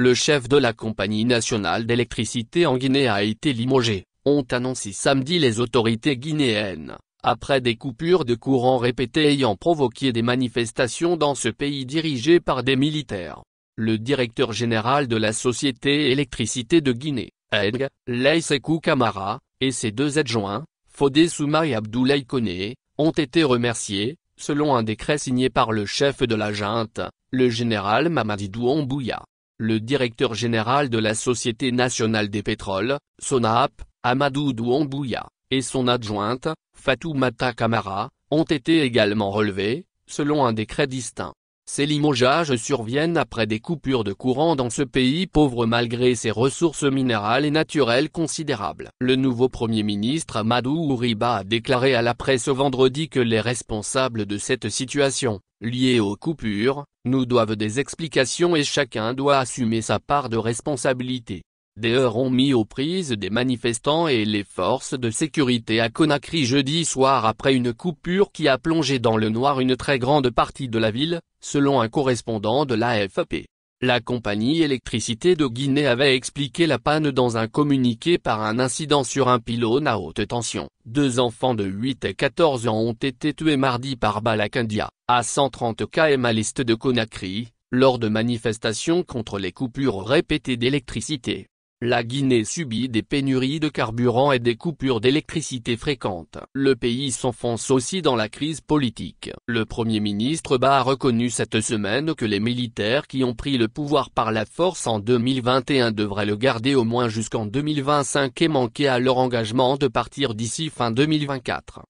le chef de la Compagnie nationale d'électricité en Guinée a été limogé, ont annoncé samedi les autorités guinéennes, après des coupures de courant répétées ayant provoqué des manifestations dans ce pays dirigé par des militaires. Le directeur général de la Société électricité de Guinée, Edg, leïsekou Kamara, et ses deux adjoints, Fodé Souma et Abdoulaye Kone, ont été remerciés, selon un décret signé par le chef de la junte, le général Mamadidou Doumbouya le directeur général de la Société Nationale des Pétroles, SONAP, Amadou Douambouya, et son adjointe, Fatoumata Kamara, ont été également relevés, selon un décret distinct. Ces limogeages surviennent après des coupures de courant dans ce pays pauvre malgré ses ressources minérales et naturelles considérables. Le nouveau Premier ministre Amadou Ouriba a déclaré à la presse vendredi que les responsables de cette situation, liée aux coupures, nous doivent des explications et chacun doit assumer sa part de responsabilité. Des heures ont mis aux prises des manifestants et les forces de sécurité à Conakry jeudi soir après une coupure qui a plongé dans le noir une très grande partie de la ville, selon un correspondant de l'AFP. La compagnie électricité de Guinée avait expliqué la panne dans un communiqué par un incident sur un pylône à haute tension. Deux enfants de 8 et 14 ans ont été tués mardi par Balakandia, à 130 km à l'est de Conakry, lors de manifestations contre les coupures répétées d'électricité. La Guinée subit des pénuries de carburant et des coupures d'électricité fréquentes. Le pays s'enfonce aussi dans la crise politique. Le Premier ministre Ba a reconnu cette semaine que les militaires qui ont pris le pouvoir par la force en 2021 devraient le garder au moins jusqu'en 2025 et manquer à leur engagement de partir d'ici fin 2024.